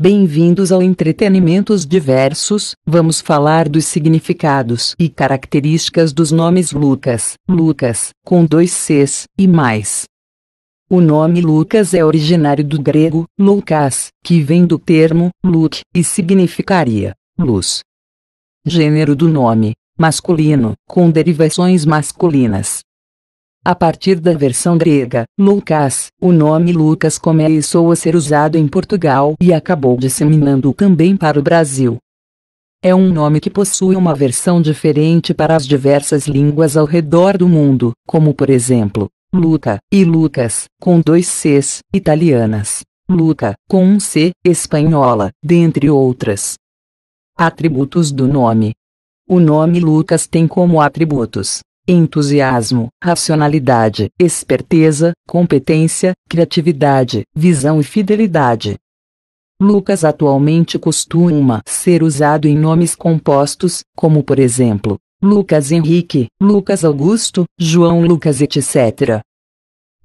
Bem-vindos ao Entretenimentos Diversos. Vamos falar dos significados e características dos nomes Lucas, Lucas, com dois Cs e mais. O nome Lucas é originário do grego Loukas, que vem do termo Luke, e significaria luz. Gênero do nome: masculino, com derivações masculinas. A partir da versão grega, Lucas, o nome Lucas começou a ser usado em Portugal e acabou disseminando também para o Brasil. É um nome que possui uma versão diferente para as diversas línguas ao redor do mundo, como por exemplo, Luca e Lucas, com dois Cs, italianas, Luca, com um C, espanhola, dentre outras. Atributos do nome o nome Lucas tem como atributos entusiasmo, racionalidade, esperteza, competência, criatividade, visão e fidelidade. Lucas atualmente costuma ser usado em nomes compostos, como por exemplo, Lucas Henrique, Lucas Augusto, João Lucas, etc.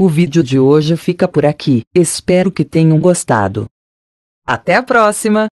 O vídeo de hoje fica por aqui, espero que tenham gostado. Até a próxima!